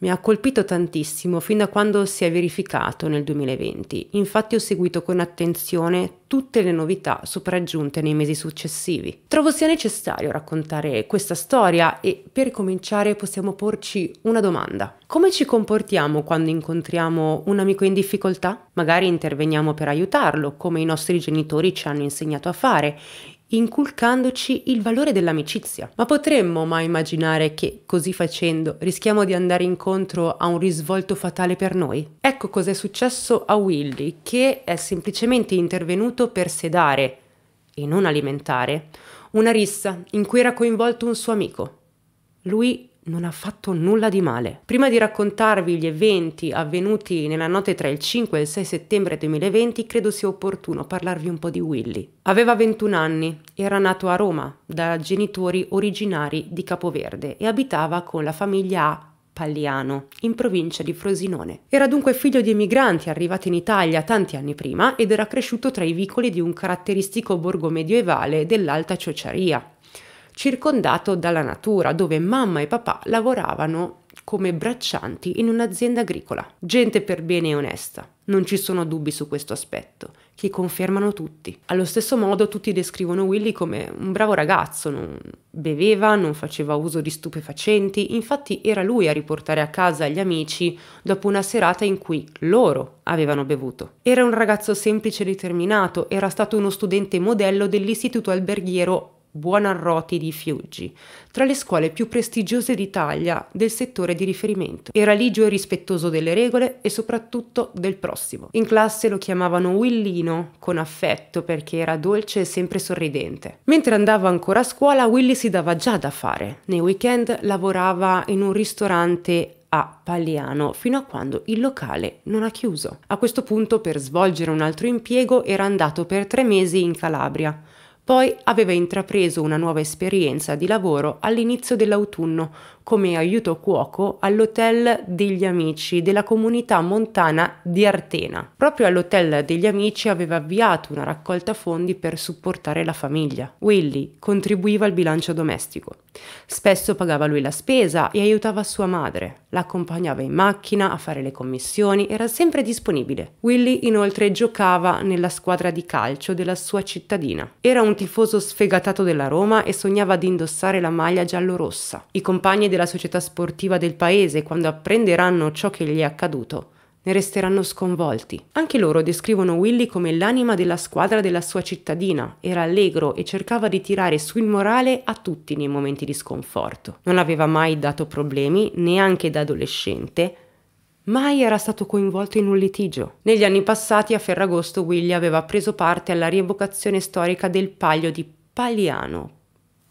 mi ha colpito tantissimo fin da quando si è verificato nel 2020, infatti ho seguito con attenzione tutte le novità sopraggiunte nei mesi successivi. Trovo sia necessario raccontare questa storia e per cominciare possiamo porci una domanda. Come ci comportiamo quando incontriamo un amico in difficoltà? Magari interveniamo per aiutarlo, come i nostri genitori ci hanno insegnato a fare, inculcandoci il valore dell'amicizia. Ma potremmo mai immaginare che, così facendo, rischiamo di andare incontro a un risvolto fatale per noi? Ecco cos'è successo a Willy, che è semplicemente intervenuto per sedare, e non alimentare, una rissa in cui era coinvolto un suo amico. Lui non ha fatto nulla di male. Prima di raccontarvi gli eventi avvenuti nella notte tra il 5 e il 6 settembre 2020, credo sia opportuno parlarvi un po' di Willy. Aveva 21 anni, era nato a Roma da genitori originari di Capoverde e abitava con la famiglia A Pagliano, in provincia di Frosinone. Era dunque figlio di emigranti arrivati in Italia tanti anni prima ed era cresciuto tra i vicoli di un caratteristico borgo medievale dell'Alta Ciociaria, circondato dalla natura, dove mamma e papà lavoravano come braccianti in un'azienda agricola. Gente per bene e onesta. Non ci sono dubbi su questo aspetto, che confermano tutti. Allo stesso modo tutti descrivono Willy come un bravo ragazzo, non beveva, non faceva uso di stupefacenti, infatti era lui a riportare a casa gli amici dopo una serata in cui loro avevano bevuto. Era un ragazzo semplice e determinato, era stato uno studente modello dell'istituto alberghiero Buonarroti di Fiuggi, tra le scuole più prestigiose d'Italia del settore di riferimento. Era ligio e rispettoso delle regole e soprattutto del prossimo. In classe lo chiamavano Willino con affetto perché era dolce e sempre sorridente. Mentre andava ancora a scuola, Willy si dava già da fare. Nei weekend lavorava in un ristorante a Paliano fino a quando il locale non ha chiuso. A questo punto per svolgere un altro impiego era andato per tre mesi in Calabria, poi aveva intrapreso una nuova esperienza di lavoro all'inizio dell'autunno come aiuto cuoco all'Hotel degli Amici della comunità montana di Artena. Proprio all'Hotel degli Amici aveva avviato una raccolta fondi per supportare la famiglia. Willy contribuiva al bilancio domestico. Spesso pagava lui la spesa e aiutava sua madre. L'accompagnava in macchina a fare le commissioni, era sempre disponibile. Willy inoltre giocava nella squadra di calcio della sua cittadina. Era un tifoso sfegatato della Roma e sognava di indossare la maglia giallorossa. I compagni della della società sportiva del paese quando apprenderanno ciò che gli è accaduto ne resteranno sconvolti. Anche loro descrivono Willy come l'anima della squadra della sua cittadina, era allegro e cercava di tirare su il morale a tutti nei momenti di sconforto. Non aveva mai dato problemi, neanche da adolescente, mai era stato coinvolto in un litigio. Negli anni passati a Ferragosto Willy aveva preso parte alla rievocazione storica del Palio di Pagliano,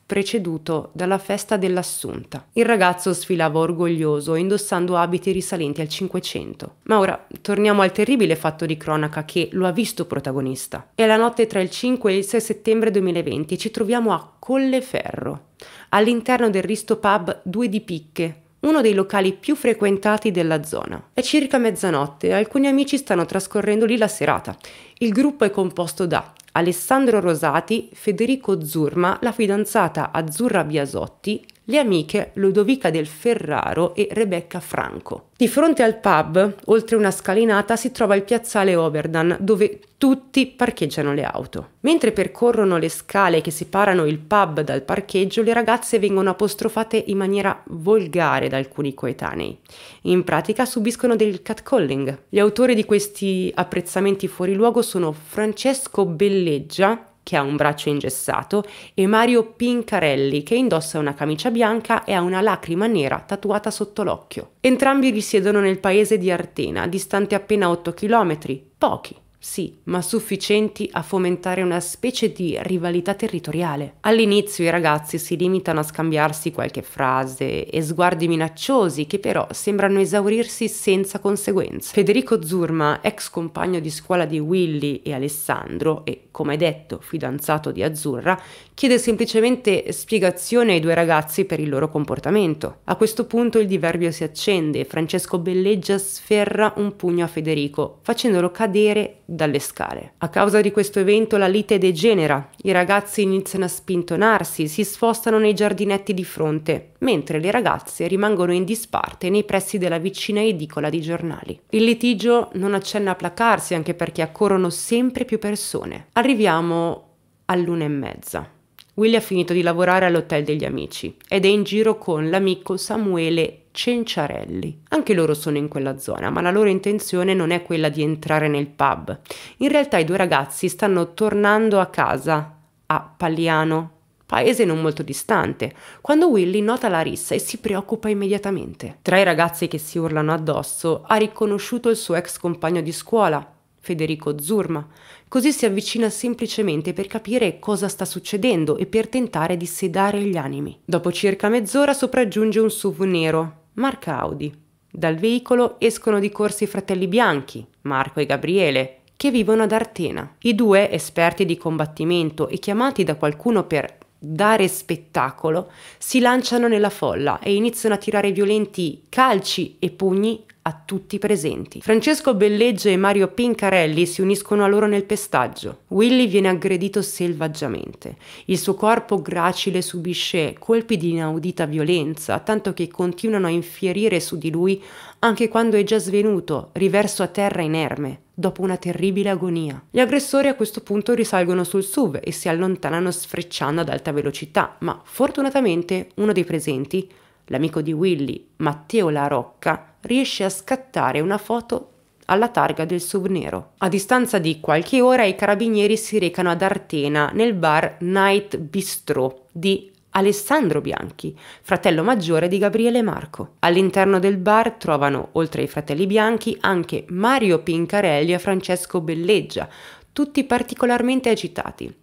preceduto dalla festa dell'Assunta. Il ragazzo sfilava orgoglioso, indossando abiti risalenti al Cinquecento. Ma ora torniamo al terribile fatto di cronaca che lo ha visto protagonista. È la notte tra il 5 e il 6 settembre 2020 e ci troviamo a Colleferro, all'interno del Risto Pub Due di Picche, uno dei locali più frequentati della zona. È circa mezzanotte e alcuni amici stanno trascorrendo lì la serata. Il gruppo è composto da Alessandro Rosati, Federico Zurma, la fidanzata Azzurra Biasotti, le amiche Ludovica del Ferraro e Rebecca Franco. Di fronte al pub, oltre una scalinata, si trova il piazzale Oberdan, dove tutti parcheggiano le auto. Mentre percorrono le scale che separano il pub dal parcheggio, le ragazze vengono apostrofate in maniera volgare da alcuni coetanei. In pratica subiscono del catcalling. Gli autori di questi apprezzamenti fuori luogo sono Francesco Bellini, Villeggia, che ha un braccio ingessato, e Mario Pincarelli, che indossa una camicia bianca e ha una lacrima nera tatuata sotto l'occhio. Entrambi risiedono nel paese di Artena, distante appena 8 km, pochi, sì, ma sufficienti a fomentare una specie di rivalità territoriale. All'inizio i ragazzi si limitano a scambiarsi qualche frase e sguardi minacciosi che però sembrano esaurirsi senza conseguenze. Federico Zurma, ex compagno di scuola di Willy e Alessandro e, come detto, fidanzato di Azzurra, chiede semplicemente spiegazione ai due ragazzi per il loro comportamento. A questo punto il diverbio si accende e Francesco Belleggia sferra un pugno a Federico, facendolo cadere dalle scale. A causa di questo evento la lite degenera, i ragazzi iniziano a spintonarsi, si spostano nei giardinetti di fronte, mentre le ragazze rimangono in disparte nei pressi della vicina edicola di giornali. Il litigio non accenna a placarsi anche perché accorrono sempre più persone. Arriviamo all'una e mezza. Willy ha finito di lavorare all'hotel degli amici ed è in giro con l'amico Samuele Cenciarelli. Anche loro sono in quella zona, ma la loro intenzione non è quella di entrare nel pub. In realtà i due ragazzi stanno tornando a casa, a Pagliano, paese non molto distante, quando Willy nota la rissa e si preoccupa immediatamente. Tra i ragazzi che si urlano addosso ha riconosciuto il suo ex compagno di scuola, Federico Zurma, così si avvicina semplicemente per capire cosa sta succedendo e per tentare di sedare gli animi. Dopo circa mezz'ora sopraggiunge un SUV nero, marca Audi. Dal veicolo escono di corsa i fratelli bianchi, Marco e Gabriele, che vivono ad Artena. I due, esperti di combattimento e chiamati da qualcuno per dare spettacolo, si lanciano nella folla e iniziano a tirare violenti calci e pugni a tutti i presenti. Francesco Belleggio e Mario Pincarelli si uniscono a loro nel pestaggio. Willy viene aggredito selvaggiamente. Il suo corpo gracile subisce colpi di inaudita violenza, tanto che continuano a infierire su di lui anche quando è già svenuto, riverso a terra inerme dopo una terribile agonia. Gli aggressori a questo punto risalgono sul SUV e si allontanano sfrecciando ad alta velocità, ma fortunatamente uno dei presenti, l'amico di Willy, Matteo La Rocca, riesce a scattare una foto alla targa del sub nero. A distanza di qualche ora i carabinieri si recano ad Artena nel bar Night Bistro di Alessandro Bianchi, fratello maggiore di Gabriele Marco. All'interno del bar trovano, oltre ai fratelli Bianchi, anche Mario Pincarelli e Francesco Belleggia, tutti particolarmente agitati.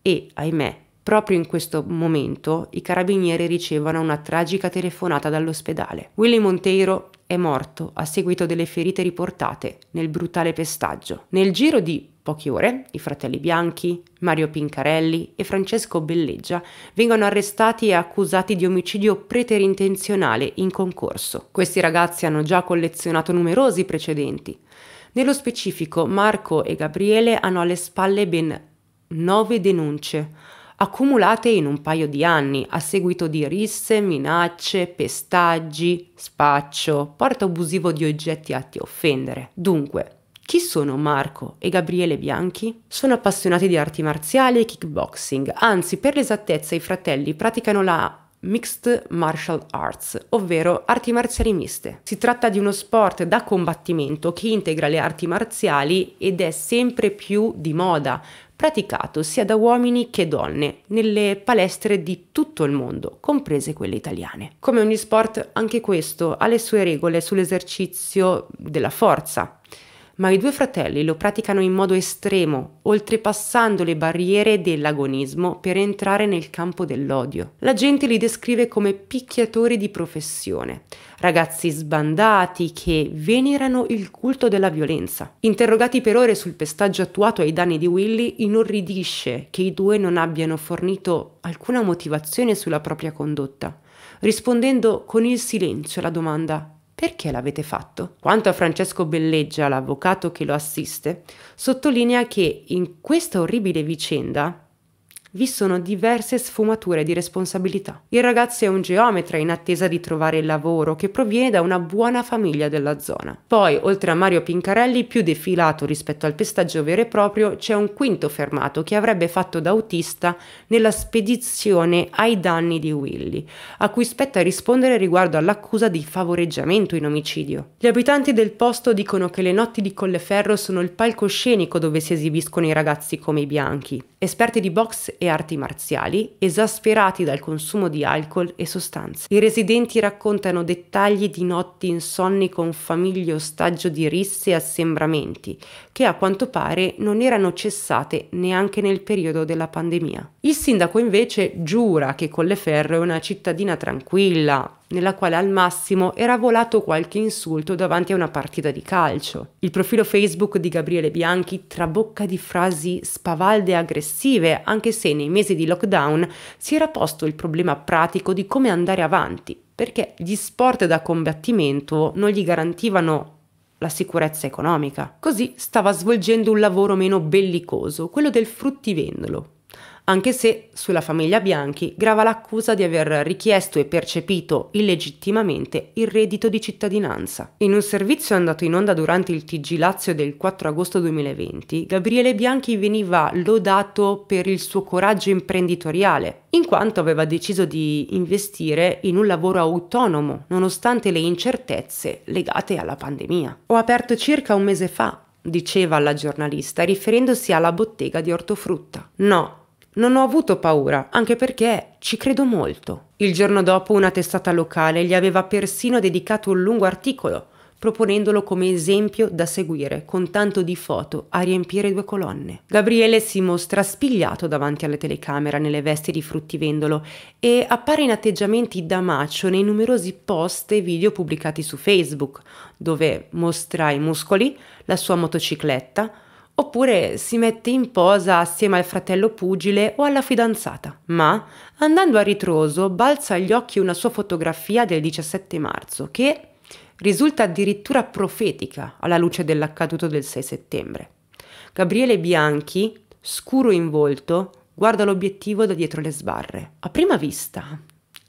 E, ahimè, Proprio in questo momento i carabinieri ricevono una tragica telefonata dall'ospedale. Willy Monteiro è morto a seguito delle ferite riportate nel brutale pestaggio. Nel giro di poche ore i fratelli Bianchi, Mario Pincarelli e Francesco Belleggia vengono arrestati e accusati di omicidio preterintenzionale in concorso. Questi ragazzi hanno già collezionato numerosi precedenti. Nello specifico Marco e Gabriele hanno alle spalle ben nove denunce accumulate in un paio di anni a seguito di risse, minacce, pestaggi, spaccio, porto abusivo di oggetti atti a offendere. Dunque, chi sono Marco e Gabriele Bianchi? Sono appassionati di arti marziali e kickboxing, anzi per l'esattezza i fratelli praticano la Mixed Martial Arts, ovvero arti marziali miste. Si tratta di uno sport da combattimento che integra le arti marziali ed è sempre più di moda, praticato sia da uomini che donne nelle palestre di tutto il mondo, comprese quelle italiane. Come ogni sport, anche questo ha le sue regole sull'esercizio della forza ma i due fratelli lo praticano in modo estremo, oltrepassando le barriere dell'agonismo per entrare nel campo dell'odio. La gente li descrive come picchiatori di professione, ragazzi sbandati che venerano il culto della violenza. Interrogati per ore sul pestaggio attuato ai danni di Willy, inorridisce che i due non abbiano fornito alcuna motivazione sulla propria condotta, rispondendo con il silenzio alla domanda perché l'avete fatto? Quanto a Francesco Belleggia, l'avvocato che lo assiste, sottolinea che in questa orribile vicenda vi sono diverse sfumature di responsabilità. Il ragazzo è un geometra in attesa di trovare il lavoro che proviene da una buona famiglia della zona. Poi, oltre a Mario Pincarelli, più defilato rispetto al pestaggio vero e proprio, c'è un quinto fermato che avrebbe fatto da autista nella spedizione ai danni di Willy, a cui spetta rispondere riguardo all'accusa di favoreggiamento in omicidio. Gli abitanti del posto dicono che le notti di Colleferro sono il palcoscenico dove si esibiscono i ragazzi come i bianchi esperti di box e arti marziali, esasperati dal consumo di alcol e sostanze. I residenti raccontano dettagli di notti insonni con famiglie ostaggio di risse e assembramenti, che a quanto pare non erano cessate neanche nel periodo della pandemia. Il sindaco invece giura che Colleferro è una cittadina tranquilla, nella quale al massimo era volato qualche insulto davanti a una partita di calcio. Il profilo Facebook di Gabriele Bianchi trabocca di frasi spavalde e aggressive, anche se nei mesi di lockdown si era posto il problema pratico di come andare avanti, perché gli sport da combattimento non gli garantivano la sicurezza economica. Così stava svolgendo un lavoro meno bellicoso, quello del fruttivendolo, anche se sulla famiglia Bianchi grava l'accusa di aver richiesto e percepito illegittimamente il reddito di cittadinanza. In un servizio andato in onda durante il TG Lazio del 4 agosto 2020, Gabriele Bianchi veniva lodato per il suo coraggio imprenditoriale, in quanto aveva deciso di investire in un lavoro autonomo, nonostante le incertezze legate alla pandemia. Ho aperto circa un mese fa, diceva alla giornalista, riferendosi alla bottega di ortofrutta. No, non ho avuto paura, anche perché ci credo molto. Il giorno dopo una testata locale gli aveva persino dedicato un lungo articolo, proponendolo come esempio da seguire, con tanto di foto a riempire due colonne. Gabriele si mostra spigliato davanti alla telecamera nelle vesti di fruttivendolo e appare in atteggiamenti da macio nei numerosi post e video pubblicati su Facebook, dove mostra i muscoli, la sua motocicletta, Oppure si mette in posa assieme al fratello pugile o alla fidanzata, ma andando a ritroso balza agli occhi una sua fotografia del 17 marzo che risulta addirittura profetica alla luce dell'accaduto del 6 settembre. Gabriele Bianchi, scuro in volto, guarda l'obiettivo da dietro le sbarre. A prima vista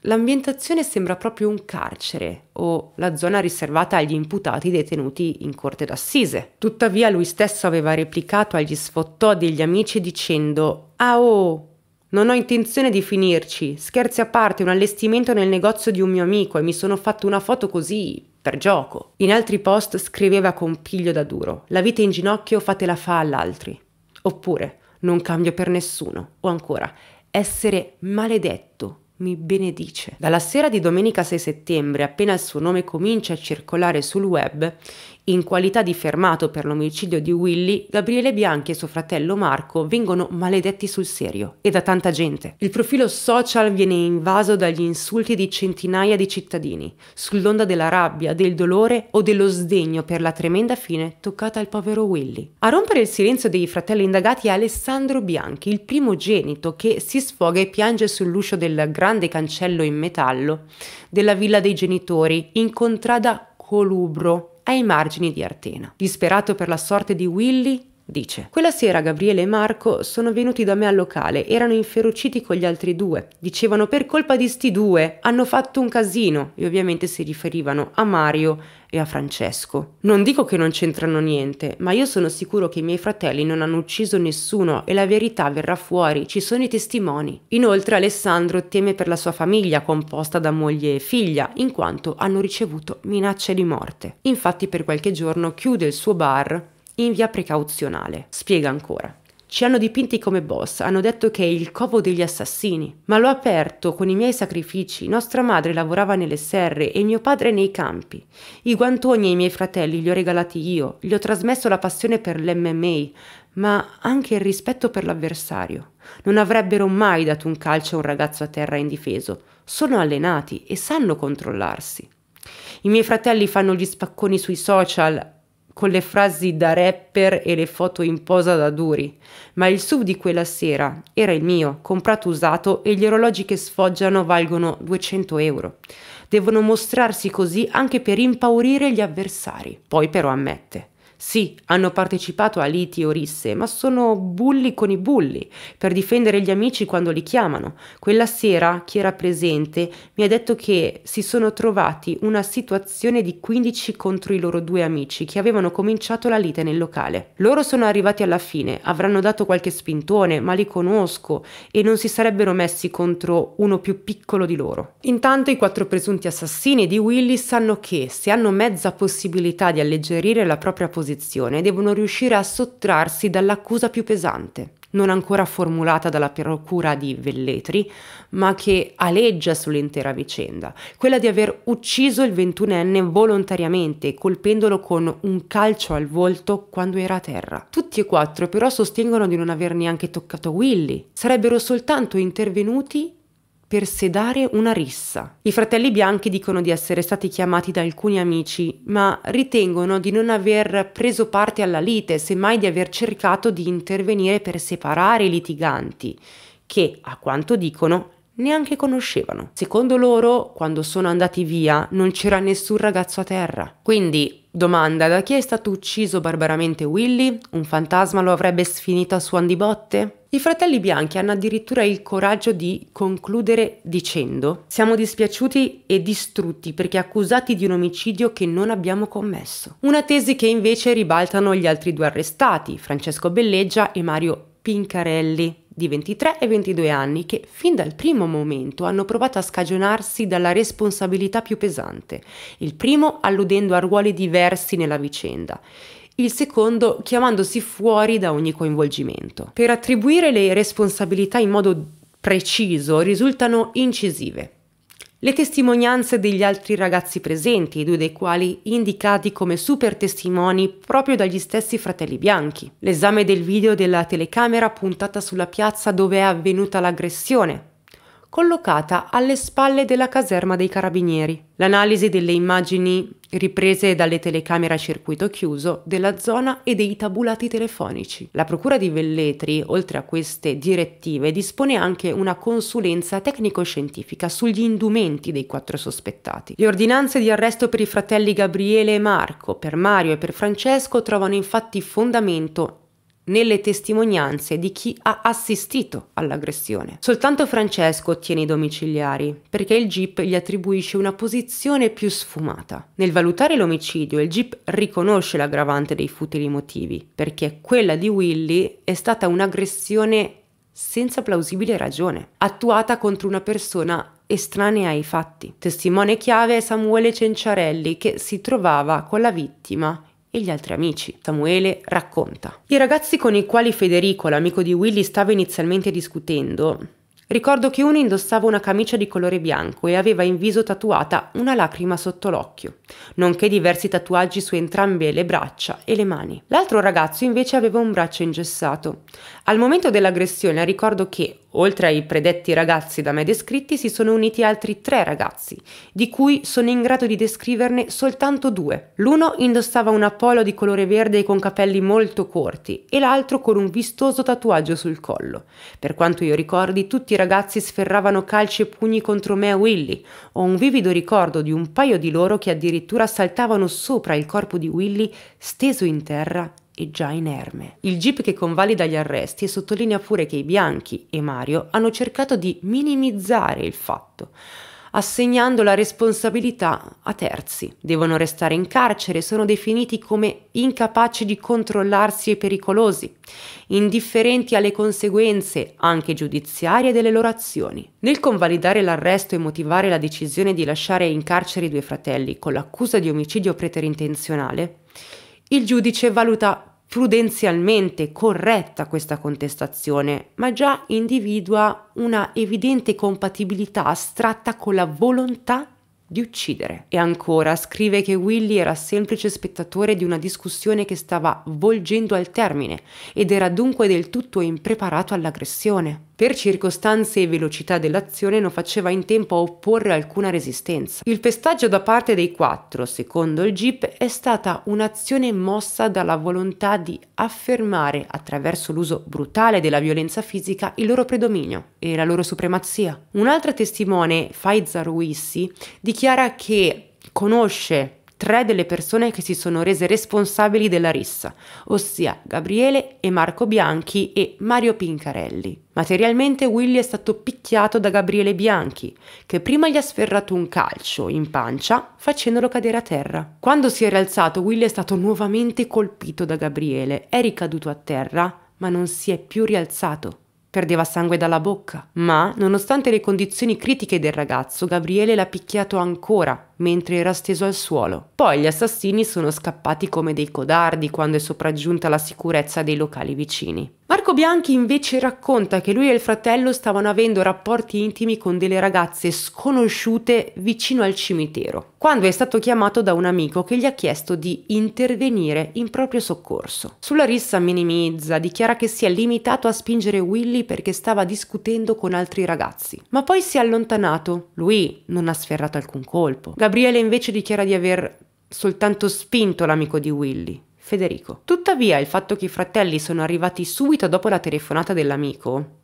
L'ambientazione sembra proprio un carcere o la zona riservata agli imputati detenuti in corte d'assise. Tuttavia lui stesso aveva replicato agli sfottò degli amici dicendo Ah oh, non ho intenzione di finirci, scherzi a parte, un allestimento nel negozio di un mio amico e mi sono fatto una foto così, per gioco. In altri post scriveva con piglio da duro La vita in ginocchio fatela fa all'altri. Oppure Non cambio per nessuno. O ancora Essere maledetto mi benedice. Dalla sera di domenica 6 settembre, appena il suo nome comincia a circolare sul web, in qualità di fermato per l'omicidio di Willy, Gabriele Bianchi e suo fratello Marco vengono maledetti sul serio e da tanta gente. Il profilo social viene invaso dagli insulti di centinaia di cittadini, sull'onda della rabbia, del dolore o dello sdegno per la tremenda fine toccata al povero Willy. A rompere il silenzio dei fratelli indagati è Alessandro Bianchi, il primogenito che si sfoga e piange sull'uscio del grande cancello in metallo della villa dei genitori in contrada Colubro ai margini di Artena. Disperato per la sorte di Willy, dice. Quella sera Gabriele e Marco sono venuti da me al locale, erano inferociti con gli altri due, dicevano per colpa di sti due hanno fatto un casino e ovviamente si riferivano a Mario e a Francesco. Non dico che non c'entrano niente, ma io sono sicuro che i miei fratelli non hanno ucciso nessuno e la verità verrà fuori, ci sono i testimoni. Inoltre Alessandro teme per la sua famiglia composta da moglie e figlia, in quanto hanno ricevuto minacce di morte. Infatti per qualche giorno chiude il suo bar in via precauzionale. Spiega ancora. Ci hanno dipinti come boss, hanno detto che è il covo degli assassini, ma l'ho aperto con i miei sacrifici. Nostra madre lavorava nelle serre e mio padre nei campi. I guantoni ai miei fratelli li ho regalati io, gli ho trasmesso la passione per l'MMA, ma anche il rispetto per l'avversario. Non avrebbero mai dato un calcio a un ragazzo a terra indifeso. Sono allenati e sanno controllarsi. I miei fratelli fanno gli spacconi sui social, con le frasi da rapper e le foto in posa da duri, ma il sub di quella sera era il mio, comprato usato e gli orologi che sfoggiano valgono 200 euro. Devono mostrarsi così anche per impaurire gli avversari, poi però ammette. Sì, hanno partecipato a liti o risse, ma sono bulli con i bulli, per difendere gli amici quando li chiamano. Quella sera chi era presente mi ha detto che si sono trovati una situazione di 15 contro i loro due amici che avevano cominciato la lite nel locale. Loro sono arrivati alla fine, avranno dato qualche spintone, ma li conosco e non si sarebbero messi contro uno più piccolo di loro. Intanto i quattro presunti assassini di Willy sanno che se hanno mezza possibilità di alleggerire la propria posizione, posizione devono riuscire a sottrarsi dall'accusa più pesante, non ancora formulata dalla procura di Velletri, ma che aleggia sull'intera vicenda, quella di aver ucciso il ventunenne volontariamente, colpendolo con un calcio al volto quando era a terra. Tutti e quattro però sostengono di non aver neanche toccato Willy, sarebbero soltanto intervenuti per sedare una rissa. I fratelli bianchi dicono di essere stati chiamati da alcuni amici, ma ritengono di non aver preso parte alla lite, semmai di aver cercato di intervenire per separare i litiganti, che, a quanto dicono, neanche conoscevano. Secondo loro, quando sono andati via, non c'era nessun ragazzo a terra. Quindi, domanda, da chi è stato ucciso barbaramente Willy? Un fantasma lo avrebbe sfinito a suon di botte? I fratelli bianchi hanno addirittura il coraggio di concludere dicendo siamo dispiaciuti e distrutti perché accusati di un omicidio che non abbiamo commesso. Una tesi che invece ribaltano gli altri due arrestati, Francesco Belleggia e Mario Pincarelli di 23 e 22 anni che fin dal primo momento hanno provato a scagionarsi dalla responsabilità più pesante, il primo alludendo a ruoli diversi nella vicenda, il secondo chiamandosi fuori da ogni coinvolgimento. Per attribuire le responsabilità in modo preciso risultano incisive. Le testimonianze degli altri ragazzi presenti, due dei quali indicati come super testimoni proprio dagli stessi fratelli bianchi, l'esame del video della telecamera puntata sulla piazza dove è avvenuta l'aggressione, collocata alle spalle della caserma dei carabinieri. L'analisi delle immagini riprese dalle telecamere a circuito chiuso della zona e dei tabulati telefonici. La Procura di Velletri, oltre a queste direttive, dispone anche una consulenza tecnico-scientifica sugli indumenti dei quattro sospettati. Le ordinanze di arresto per i fratelli Gabriele e Marco, per Mario e per Francesco trovano infatti fondamento nelle testimonianze di chi ha assistito all'aggressione. Soltanto Francesco ottiene i domiciliari perché il GIP gli attribuisce una posizione più sfumata. Nel valutare l'omicidio il GIP riconosce l'aggravante dei futili motivi perché quella di Willy è stata un'aggressione senza plausibile ragione, attuata contro una persona estranea ai fatti. Testimone chiave è Samuele Cenciarelli che si trovava con la vittima e gli altri amici. Samuele racconta. I ragazzi con i quali Federico, l'amico di Willy, stava inizialmente discutendo, ricordo che uno indossava una camicia di colore bianco e aveva in viso tatuata una lacrima sotto l'occhio, nonché diversi tatuaggi su entrambe le braccia e le mani. L'altro ragazzo invece aveva un braccio ingessato. Al momento dell'aggressione ricordo che Oltre ai predetti ragazzi da me descritti si sono uniti altri tre ragazzi, di cui sono in grado di descriverne soltanto due. L'uno indossava un polo di colore verde con capelli molto corti e l'altro con un vistoso tatuaggio sul collo. Per quanto io ricordi, tutti i ragazzi sferravano calci e pugni contro me e Willy. Ho un vivido ricordo di un paio di loro che addirittura saltavano sopra il corpo di Willy steso in terra e già inerme. Il GIP che convalida gli arresti sottolinea pure che i bianchi e Mario hanno cercato di minimizzare il fatto assegnando la responsabilità a terzi. Devono restare in carcere, sono definiti come incapaci di controllarsi e pericolosi, indifferenti alle conseguenze anche giudiziarie delle loro azioni. Nel convalidare l'arresto e motivare la decisione di lasciare in carcere i due fratelli con l'accusa di omicidio preterintenzionale, il giudice valuta prudenzialmente corretta questa contestazione, ma già individua una evidente compatibilità astratta con la volontà di uccidere. E ancora scrive che Willy era semplice spettatore di una discussione che stava volgendo al termine ed era dunque del tutto impreparato all'aggressione. Per circostanze e velocità dell'azione non faceva in tempo a opporre alcuna resistenza. Il pestaggio da parte dei quattro, secondo il jeep, è stata un'azione mossa dalla volontà di affermare, attraverso l'uso brutale della violenza fisica, il loro predominio e la loro supremazia. Un'altra testimone, Faiza Ruissi, dichiara che conosce tre delle persone che si sono rese responsabili della rissa, ossia Gabriele e Marco Bianchi e Mario Pincarelli. Materialmente Willy è stato picchiato da Gabriele Bianchi, che prima gli ha sferrato un calcio in pancia facendolo cadere a terra. Quando si è rialzato Willy è stato nuovamente colpito da Gabriele, è ricaduto a terra, ma non si è più rialzato perdeva sangue dalla bocca. Ma, nonostante le condizioni critiche del ragazzo, Gabriele l'ha picchiato ancora mentre era steso al suolo. Poi gli assassini sono scappati come dei codardi quando è sopraggiunta la sicurezza dei locali vicini. Marco Bianchi invece racconta che lui e il fratello stavano avendo rapporti intimi con delle ragazze sconosciute vicino al cimitero, quando è stato chiamato da un amico che gli ha chiesto di intervenire in proprio soccorso. Sulla rissa minimizza, dichiara che si è limitato a spingere Willy perché stava discutendo con altri ragazzi, ma poi si è allontanato. Lui non ha sferrato alcun colpo. Gab Gabriele invece dichiara di aver soltanto spinto l'amico di Willy, Federico. Tuttavia il fatto che i fratelli sono arrivati subito dopo la telefonata dell'amico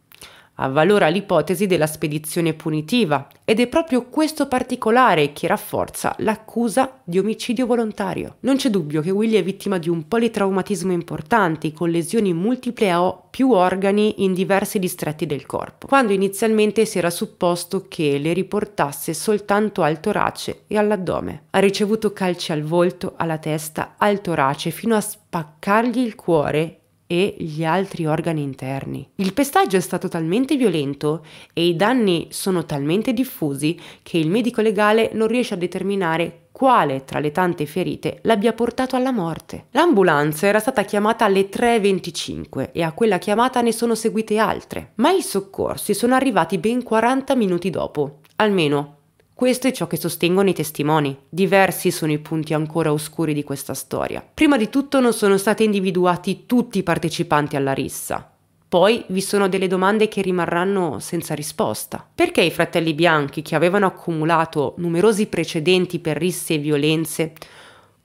Avvalora l'ipotesi della spedizione punitiva ed è proprio questo particolare che rafforza l'accusa di omicidio volontario. Non c'è dubbio che Willy è vittima di un politraumatismo importante con lesioni multiple a più organi in diversi distretti del corpo, quando inizialmente si era supposto che le riportasse soltanto al torace e all'addome. Ha ricevuto calci al volto, alla testa, al torace fino a spaccargli il cuore e gli altri organi interni. Il pestaggio è stato talmente violento e i danni sono talmente diffusi che il medico legale non riesce a determinare quale tra le tante ferite l'abbia portato alla morte. L'ambulanza era stata chiamata alle 3.25 e a quella chiamata ne sono seguite altre, ma i soccorsi sono arrivati ben 40 minuti dopo, almeno questo è ciò che sostengono i testimoni. Diversi sono i punti ancora oscuri di questa storia. Prima di tutto non sono stati individuati tutti i partecipanti alla rissa. Poi vi sono delle domande che rimarranno senza risposta. Perché i fratelli bianchi, che avevano accumulato numerosi precedenti per risse e violenze,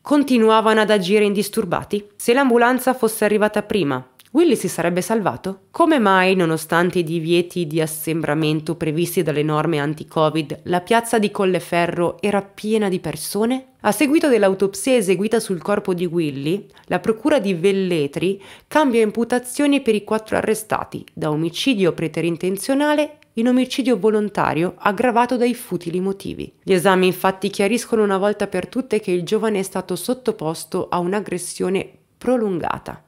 continuavano ad agire indisturbati? Se l'ambulanza fosse arrivata prima, Willy si sarebbe salvato? Come mai, nonostante i divieti di assembramento previsti dalle norme anti-Covid, la piazza di Colleferro era piena di persone? A seguito dell'autopsia eseguita sul corpo di Willy, la procura di Velletri cambia imputazioni per i quattro arrestati, da omicidio preterintenzionale in omicidio volontario aggravato dai futili motivi. Gli esami infatti chiariscono una volta per tutte che il giovane è stato sottoposto a un'aggressione prolungata.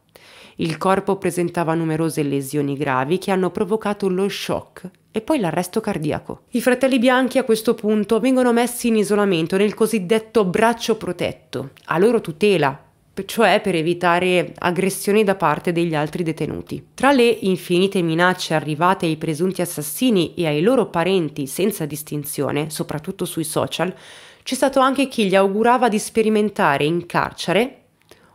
Il corpo presentava numerose lesioni gravi che hanno provocato lo shock e poi l'arresto cardiaco. I fratelli bianchi a questo punto vengono messi in isolamento nel cosiddetto braccio protetto, a loro tutela, cioè per evitare aggressioni da parte degli altri detenuti. Tra le infinite minacce arrivate ai presunti assassini e ai loro parenti senza distinzione, soprattutto sui social, c'è stato anche chi gli augurava di sperimentare in carcere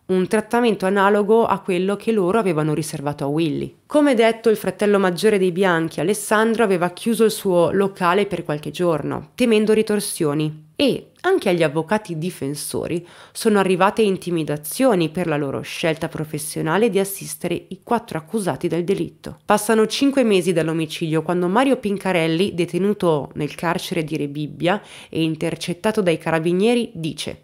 un trattamento analogo a quello che loro avevano riservato a Willy. Come detto, il fratello maggiore dei Bianchi, Alessandro, aveva chiuso il suo locale per qualche giorno, temendo ritorsioni, e anche agli avvocati difensori sono arrivate intimidazioni per la loro scelta professionale di assistere i quattro accusati del delitto. Passano cinque mesi dall'omicidio quando Mario Pincarelli, detenuto nel carcere di Rebibbia e intercettato dai carabinieri, dice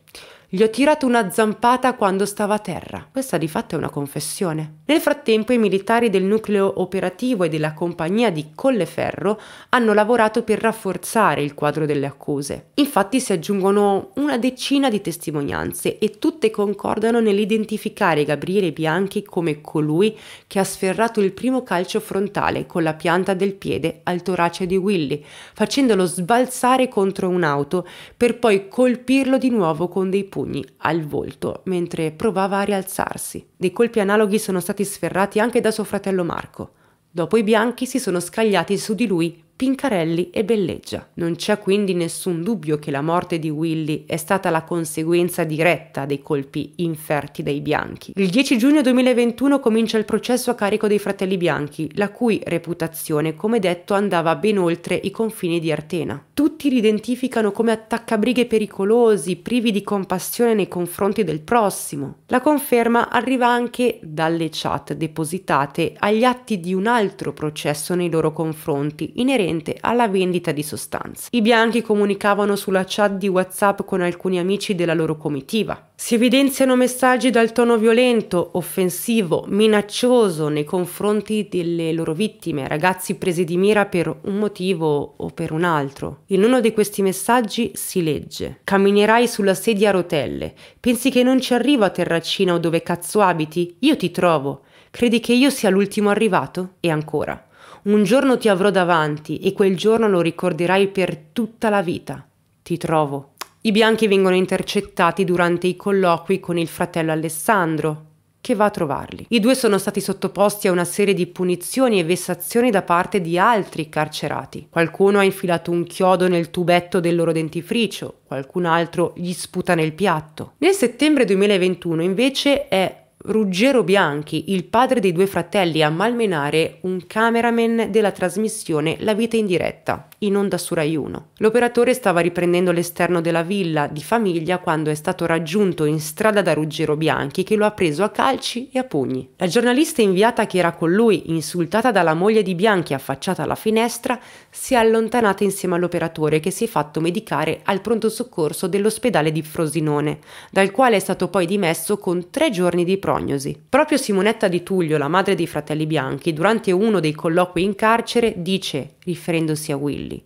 gli ho tirato una zampata quando stava a terra. Questa di fatto è una confessione. Nel frattempo i militari del nucleo operativo e della compagnia di Colleferro hanno lavorato per rafforzare il quadro delle accuse. Infatti si aggiungono una decina di testimonianze e tutte concordano nell'identificare Gabriele Bianchi come colui che ha sferrato il primo calcio frontale con la pianta del piede al torace di Willy, facendolo sbalzare contro un'auto per poi colpirlo di nuovo con dei pugni pugni al volto mentre provava a rialzarsi. Dei colpi analoghi sono stati sferrati anche da suo fratello Marco. Dopo i bianchi si sono scagliati su di lui Pincarelli e Belleggia. Non c'è quindi nessun dubbio che la morte di Willy è stata la conseguenza diretta dei colpi inferti dai bianchi. Il 10 giugno 2021 comincia il processo a carico dei fratelli bianchi, la cui reputazione, come detto, andava ben oltre i confini di Artena. Tutti li identificano come attaccabrighe pericolosi, privi di compassione nei confronti del prossimo. La conferma arriva anche dalle chat depositate agli atti di un altro processo nei loro confronti, inerente direttamente alla vendita di sostanze. I bianchi comunicavano sulla chat di WhatsApp con alcuni amici della loro comitiva. Si evidenziano messaggi dal tono violento, offensivo, minaccioso nei confronti delle loro vittime, ragazzi presi di mira per un motivo o per un altro. In uno di questi messaggi si legge: Camminerai sulla sedia a rotelle. Pensi che non ci arrivo a Terracina o dove cazzo abiti? Io ti trovo. Credi che io sia l'ultimo arrivato? E ancora. Un giorno ti avrò davanti e quel giorno lo ricorderai per tutta la vita. Ti trovo. I bianchi vengono intercettati durante i colloqui con il fratello Alessandro, che va a trovarli. I due sono stati sottoposti a una serie di punizioni e vessazioni da parte di altri carcerati. Qualcuno ha infilato un chiodo nel tubetto del loro dentifricio, qualcun altro gli sputa nel piatto. Nel settembre 2021 invece è Ruggero Bianchi, il padre dei due fratelli, a malmenare un cameraman della trasmissione La vita in diretta, in onda su Rai 1. L'operatore stava riprendendo l'esterno della villa di famiglia quando è stato raggiunto in strada da Ruggero Bianchi che lo ha preso a calci e a pugni. La giornalista inviata che era con lui, insultata dalla moglie di Bianchi affacciata alla finestra, si è allontanata insieme all'operatore che si è fatto medicare al pronto soccorso dell'ospedale di Frosinone, dal quale è stato poi dimesso con tre giorni di prova prognosi. Proprio Simonetta di Tullio, la madre dei fratelli bianchi, durante uno dei colloqui in carcere dice, riferendosi a Willy,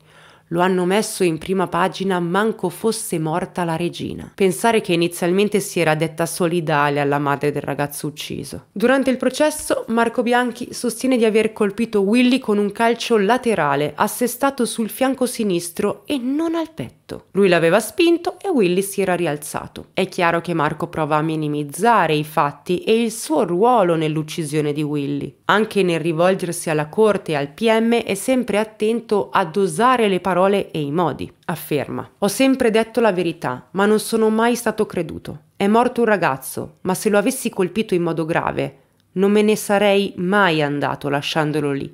lo hanno messo in prima pagina manco fosse morta la regina. Pensare che inizialmente si era detta solidale alla madre del ragazzo ucciso. Durante il processo, Marco Bianchi sostiene di aver colpito Willy con un calcio laterale assestato sul fianco sinistro e non al petto petto. Lui l'aveva spinto e Willy si era rialzato. È chiaro che Marco prova a minimizzare i fatti e il suo ruolo nell'uccisione di Willy. Anche nel rivolgersi alla corte e al PM è sempre attento a dosare le parole e i modi. Afferma: Ho sempre detto la verità, ma non sono mai stato creduto. È morto un ragazzo, ma se lo avessi colpito in modo grave, non me ne sarei mai andato lasciandolo lì.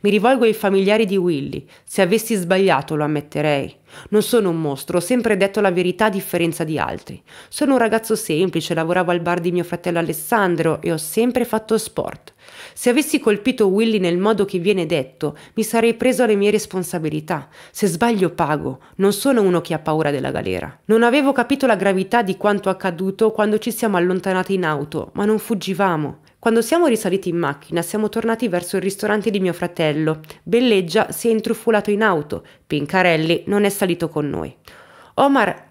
Mi rivolgo ai familiari di Willy. Se avessi sbagliato lo ammetterei. Non sono un mostro, ho sempre detto la verità a differenza di altri. Sono un ragazzo semplice, lavoravo al bar di mio fratello Alessandro e ho sempre fatto sport. Se avessi colpito Willy nel modo che viene detto, mi sarei preso alle mie responsabilità. Se sbaglio pago, non sono uno che ha paura della galera. Non avevo capito la gravità di quanto accaduto quando ci siamo allontanati in auto, ma non fuggivamo. Quando siamo risaliti in macchina siamo tornati verso il ristorante di mio fratello. Belleggia si è intrufolato in auto, Pincarelli non è salito con noi. Omar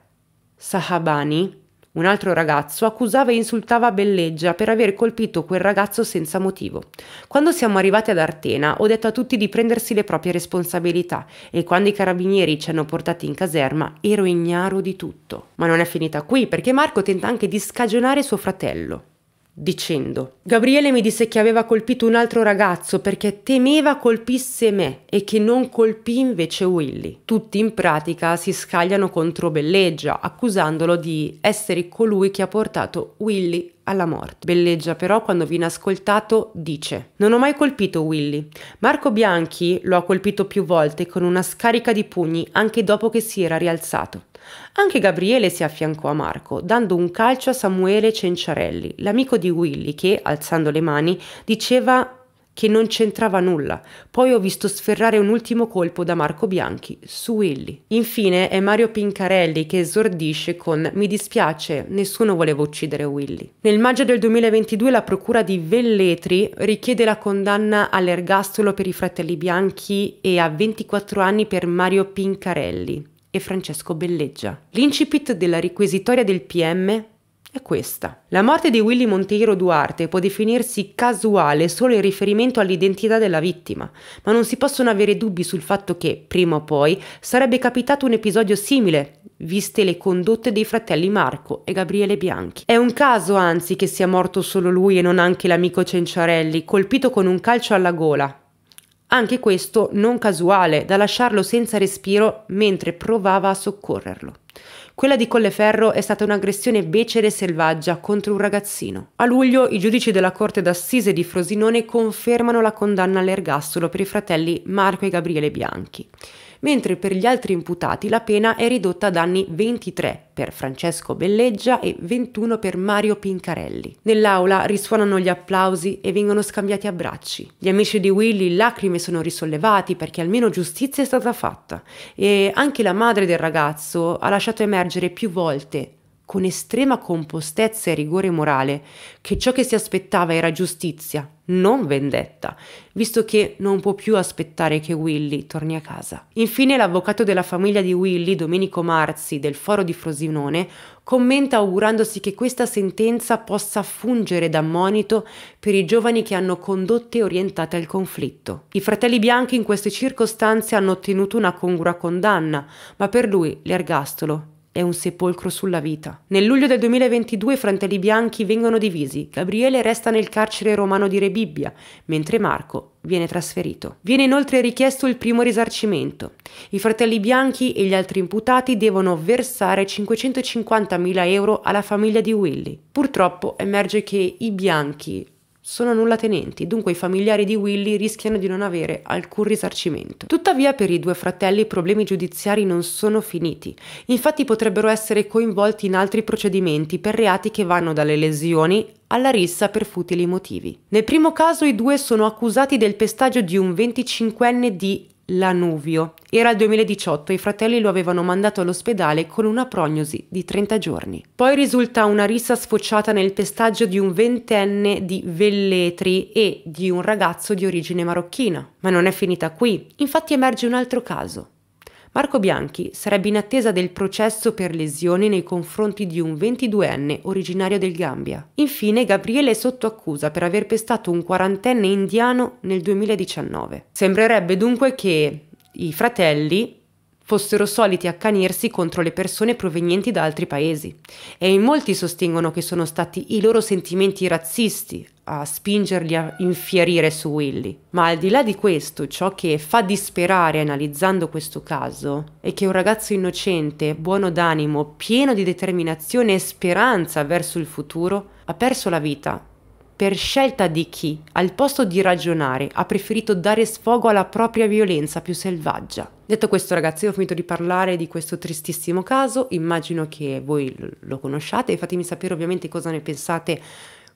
Sahabani, un altro ragazzo, accusava e insultava Belleggia per aver colpito quel ragazzo senza motivo. Quando siamo arrivati ad Artena ho detto a tutti di prendersi le proprie responsabilità e quando i carabinieri ci hanno portati in caserma ero ignaro di tutto. Ma non è finita qui perché Marco tenta anche di scagionare suo fratello dicendo Gabriele mi disse che aveva colpito un altro ragazzo perché temeva colpisse me e che non colpì invece Willy. Tutti in pratica si scagliano contro Belleggia accusandolo di essere colui che ha portato Willy alla morte. Belleggia però quando viene ascoltato dice Non ho mai colpito Willy. Marco Bianchi lo ha colpito più volte con una scarica di pugni anche dopo che si era rialzato. Anche Gabriele si affiancò a Marco, dando un calcio a Samuele Cenciarelli, l'amico di Willy, che, alzando le mani, diceva che non c'entrava nulla. Poi ho visto sferrare un ultimo colpo da Marco Bianchi su Willy. Infine è Mario Pincarelli che esordisce con Mi dispiace, nessuno voleva uccidere Willy. Nel maggio del 2022 la procura di Velletri richiede la condanna all'ergastolo per i fratelli Bianchi e a 24 anni per Mario Pincarelli e Francesco Belleggia. L'incipit della requisitoria del PM è questa. La morte di Willy Monteiro Duarte può definirsi casuale solo in riferimento all'identità della vittima, ma non si possono avere dubbi sul fatto che, prima o poi, sarebbe capitato un episodio simile, viste le condotte dei fratelli Marco e Gabriele Bianchi. È un caso, anzi, che sia morto solo lui e non anche l'amico Cenciarelli, colpito con un calcio alla gola, anche questo non casuale, da lasciarlo senza respiro mentre provava a soccorrerlo. Quella di Colleferro è stata un'aggressione becere e selvaggia contro un ragazzino. A luglio i giudici della Corte d'Assise di Frosinone confermano la condanna all'ergastolo per i fratelli Marco e Gabriele Bianchi mentre per gli altri imputati la pena è ridotta ad anni 23 per Francesco Belleggia e 21 per Mario Pincarelli. Nell'aula risuonano gli applausi e vengono scambiati abbracci. Gli amici di Willy lacrime sono risollevati perché almeno giustizia è stata fatta e anche la madre del ragazzo ha lasciato emergere più volte con estrema compostezza e rigore morale che ciò che si aspettava era giustizia, non vendetta, visto che non può più aspettare che Willy torni a casa. Infine l'avvocato della famiglia di Willy, Domenico Marzi, del foro di Frosinone, commenta augurandosi che questa sentenza possa fungere da monito per i giovani che hanno condotte orientate al conflitto. I fratelli bianchi in queste circostanze hanno ottenuto una congrua condanna, ma per lui l'ergastolo è un sepolcro sulla vita. Nel luglio del 2022 i fratelli bianchi vengono divisi. Gabriele resta nel carcere romano di Rebibbia, mentre Marco viene trasferito. Viene inoltre richiesto il primo risarcimento. I fratelli bianchi e gli altri imputati devono versare 550.000 euro alla famiglia di Willy. Purtroppo emerge che i bianchi sono nullatenenti, dunque i familiari di Willy rischiano di non avere alcun risarcimento. Tuttavia per i due fratelli i problemi giudiziari non sono finiti, infatti potrebbero essere coinvolti in altri procedimenti per reati che vanno dalle lesioni alla rissa per futili motivi. Nel primo caso i due sono accusati del pestaggio di un 25enne di Lanuvio. Era il 2018 e i fratelli lo avevano mandato all'ospedale con una prognosi di 30 giorni. Poi risulta una rissa sfociata nel pestaggio di un ventenne di Velletri e di un ragazzo di origine marocchina. Ma non è finita qui, infatti emerge un altro caso. Marco Bianchi sarebbe in attesa del processo per lesioni nei confronti di un 22enne originario del Gambia. Infine Gabriele è sotto accusa per aver pestato un quarantenne indiano nel 2019. Sembrerebbe dunque che i fratelli fossero soliti accanirsi contro le persone provenienti da altri paesi e in molti sostengono che sono stati i loro sentimenti razzisti a spingerli a infierire su Willy. Ma al di là di questo, ciò che fa disperare analizzando questo caso è che un ragazzo innocente, buono d'animo, pieno di determinazione e speranza verso il futuro, ha perso la vita per scelta di chi, al posto di ragionare, ha preferito dare sfogo alla propria violenza più selvaggia. Detto questo ragazzi, ho finito di parlare di questo tristissimo caso, immagino che voi lo conosciate e fatemi sapere ovviamente cosa ne pensate